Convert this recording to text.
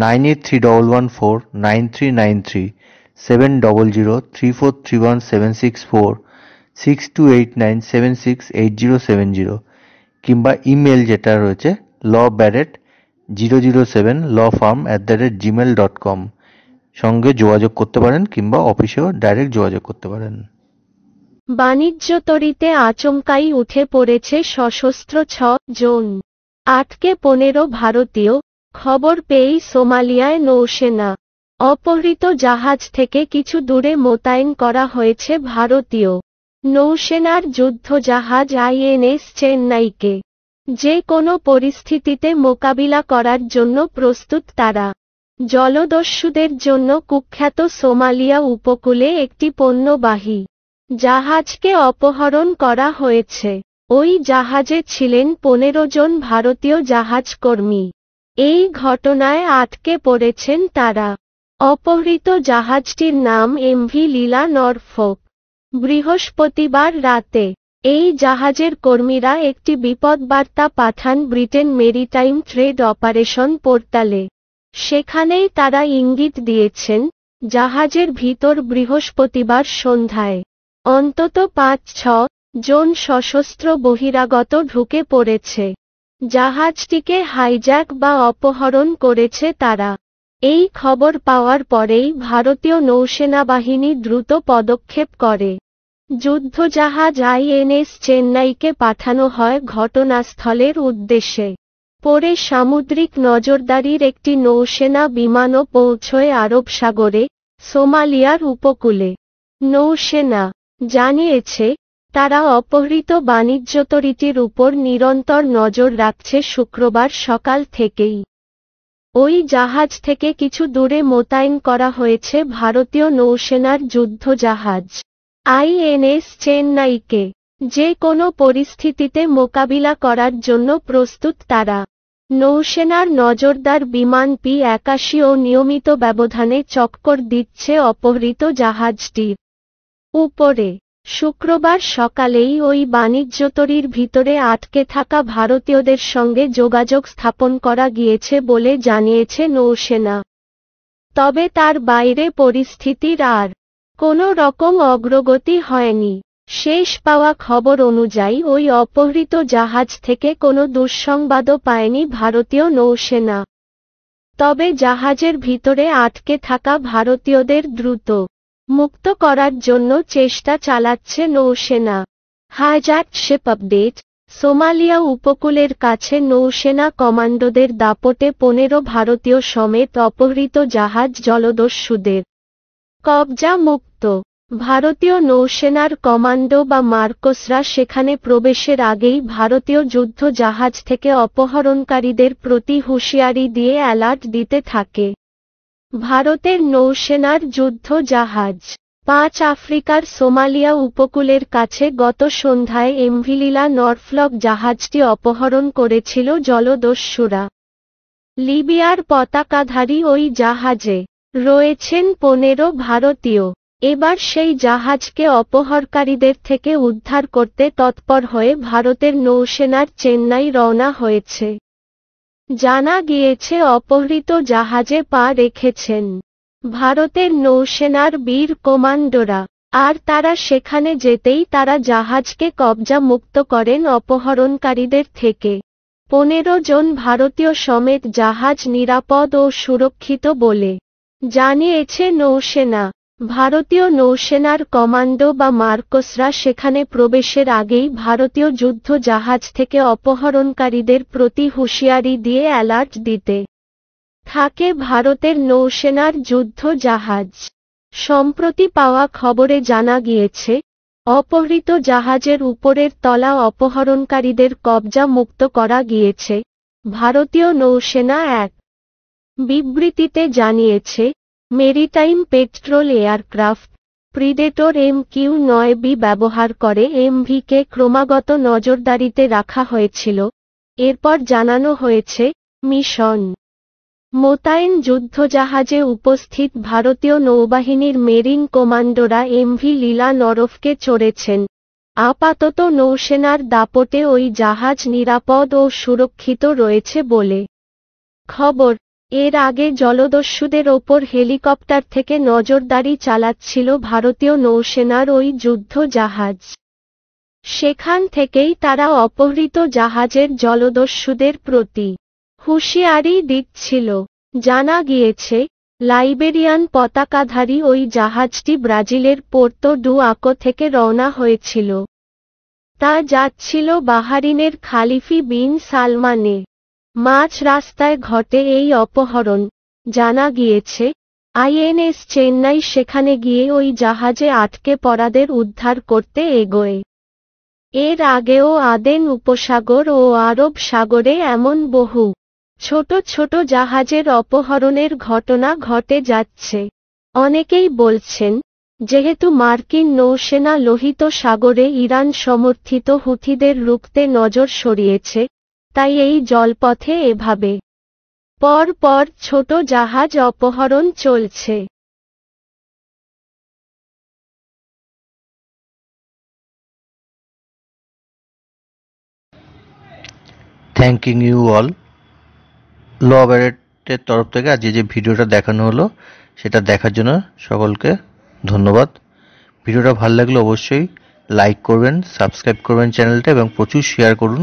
nine eight three double one four nine three nine three seven double zero three four three one seven six four six two eight nine seven six eight zero seven zero কিংবা email যেটা রয়েছে Law Barrett zero zero seven law firm at the rate Gmail dot com সঙ্গে যোগাযোগ করতে পারেন কিংবা অফিসেও direct যোগাযোগ করতে পারেন বাণিজ্য তরিতে আচমকাই উঠে পড়েছে সশস্ত্র ছ জন আটকে পনেরো ভারতীয় খবর পেয়েই সোমালিয়ায় নৌসেনা অপহৃত জাহাজ থেকে কিছু দূরে মোতায়েন করা হয়েছে ভারতীয় নৌসেনার যুদ্ধজাহাজ আইএনএস চেন্নাইকে যে কোনো পরিস্থিতিতে মোকাবিলা করার জন্য প্রস্তুত তারা জলদস্যুদের জন্য কুখ্যাত সোমালিয়া উপকূলে একটি পণ্যবাহী জাহাজকে অপহরণ করা হয়েছে ওই জাহাজে ছিলেন পনেরো জন ভারতীয় জাহাজকর্মী এই ঘটনায় আটকে পড়েছেন তারা অপহৃত জাহাজটির নাম এমভি লীলা নরফোক বৃহস্পতিবার রাতে এই জাহাজের কর্মীরা একটি বিপদবার্তা পাঠান ব্রিটেন মেরিটাইম ট্রেড অপারেশন পোর্টালে সেখানেই তারা ইঙ্গিত দিয়েছেন জাহাজের ভিতর বৃহস্পতিবার সন্ধ্যায় অন্তত পাঁচ ছ জন সশস্ত্র বহিরাগত ঢুকে পড়েছে জাহাজটিকে হাইজ্যাক বা অপহরণ করেছে তারা এই খবর পাওয়ার পরেই ভারতীয় নৌসেনাবাহিনী দ্রুত পদক্ষেপ করে যুদ্ধজাহাজ আইএনএস চেন্নাইকে পাঠানো হয় ঘটনাস্থলের উদ্দেশ্যে পরে সামুদ্রিক নজরদারির একটি নৌসেনা বিমানও পৌঁছয় আরব সাগরে সোমালিয়ার উপকূলে নৌসেনা জানিয়েছে তারা অপহৃত বাণিজ্যতরীটির উপর নিরন্তর নজর রাখছে শুক্রবার সকাল থেকেই ওই জাহাজ থেকে কিছু দূরে মোতায়েন করা হয়েছে ভারতীয় নৌসেনার যুদ্ধ জাহাজ আইএনএস চেন্নাইকে যে কোনো পরিস্থিতিতে মোকাবিলা করার জন্য প্রস্তুত তারা নৌসেনার নজরদার বিমান পি ও নিয়মিত ব্যবধানে চক্কর দিচ্ছে অপহৃত জাহাজটির উপরে শুক্রবার সকালেই ওই বাণিজ্যতরীর ভিতরে আটকে থাকা ভারতীয়দের সঙ্গে যোগাযোগ স্থাপন করা গিয়েছে বলে জানিয়েছে নৌসেনা তবে তার বাইরে পরিস্থিতির আর কোনো রকম অগ্রগতি হয়নি শেষ পাওয়া খবর অনুযায়ী ওই অপহৃত জাহাজ থেকে কোনো দুঃসংবাদও পায়নি ভারতীয় নৌসেনা তবে জাহাজের ভিতরে আটকে থাকা ভারতীয়দের দ্রুত মুক্ত করার জন্য চেষ্টা চালাচ্ছে নৌসেনা হাইজ্যাক্ট শেপ আপডেট সোমালিয়া উপকূলের কাছে নৌসেনা কমান্ডোদের দাপটে পনেরো ভারতীয় সমেত অপহৃত জাহাজ জলদস্যুদের কবজা মুক্ত ভারতীয় নৌসেনার কমান্ডো বা মার্কোসরা সেখানে প্রবেশের আগেই ভারতীয় যুদ্ধ জাহাজ থেকে অপহরণকারীদের প্রতি হুঁশিয়ারি দিয়ে অ্যালার্ট দিতে থাকে ভারতের নৌসেনার যুদ্ধ জাহাজ পাঁচ আফ্রিকার সোমালিয়া উপকূলের কাছে গত সন্ধ্যায় এমভিলিলা নরফ্লক জাহাজটি অপহরণ করেছিল জলদস্যুরা লিবিয়ার পতাকাধারী ওই জাহাজে রয়েছেন পনেরো ভারতীয় এবার সেই জাহাজকে অপহরকারীদের থেকে উদ্ধার করতে তৎপর হয়ে ভারতের নৌসেনার চেন্নাই রওনা হয়েছে জানা গিয়েছে অপহৃত জাহাজে পা রেখেছেন ভারতের নৌসেনার বীর কমান্ডোরা আর তারা সেখানে যেতেই তারা জাহাজকে কবজা মুক্ত করেন অপহরণকারীদের থেকে পনেরো জন ভারতীয় সমেত জাহাজ নিরাপদ ও সুরক্ষিত বলে জানিয়েছে নৌসেনা ভারতীয় নৌসেনার কমান্ডো বা মার্কোসরা সেখানে প্রবেশের আগেই ভারতীয় যুদ্ধ জাহাজ থেকে অপহরণকারীদের প্রতি হুঁশিয়ারি দিয়ে অ্যালার্ট দিতে থাকে ভারতের নৌসেনার যুদ্ধ জাহাজ সম্প্রতি পাওয়া খবরে জানা গিয়েছে অপহৃত জাহাজের উপরের তলা অপহরণকারীদের কবজা মুক্ত করা গিয়েছে ভারতীয় নৌসেনা এক বিবৃতিতে জানিয়েছে maritime patrol aircraft Predator M Q নয় বি ব্যবহার করে এমভিকে ক্রমাগত নজরদারিতে রাখা হয়েছিল এরপর জানানো হয়েছে মিশন মোতায়েন যুদ্ধজাহাজে উপস্থিত ভারতীয় নৌবাহিনীর মেরিন কমান্ডোরা এমভি লীলা নরফকে চড়েছেন আপাতত নৌসেনার দাপটে ওই জাহাজ নিরাপদ ও সুরক্ষিত রয়েছে বলে খবর এর আগে জলদস্যুদের ওপর হেলিকপ্টার থেকে নজরদারি চালাচ্ছিল ভারতীয় নৌসেনার ওই যুদ্ধ জাহাজ সেখান থেকেই তারা অপহৃত জাহাজের জলদস্যুদের প্রতি হুঁশিয়ারি দিচ্ছিল জানা গিয়েছে লাইবেরিয়ান পতাকাধারী ওই জাহাজটি ব্রাজিলের পোর্তো ডু আকো থেকে রওনা হয়েছিল তা যাচ্ছিল বাহারিনের খালিফি বিন সালমানে মাঝ রাস্তায় ঘটে এই অপহরণ জানা গিয়েছে আইএনএস চেন্নাই সেখানে গিয়ে ওই জাহাজে আটকে পড়াদের উদ্ধার করতে এগোয় এর আগেও আদেন উপসাগর ও আরব সাগরে এমন বহু ছোট ছোট জাহাজের অপহরণের ঘটনা ঘটে যাচ্ছে অনেকেই বলছেন যেহেতু মার্কিন নৌসেনা লোহিত সাগরে ইরান সমর্থিত হুথিদের রুখতে নজর সরিয়েছে তাই এই জলপথে এভাবে পর পর ছোট জাহাজ অপহরণ চলছে থ্যাংকিং ইউ অল ল ব্যারেটের তরফ থেকে আজকে যে ভিডিওটা দেখানো হলো সেটা দেখার জন্য সকলকে ধন্যবাদ ভিডিওটা ভালো লাগলে অবশ্যই লাইক করবেন সাবস্ক্রাইব করবেন চ্যানেলটা এবং প্রচুর শেয়ার করুন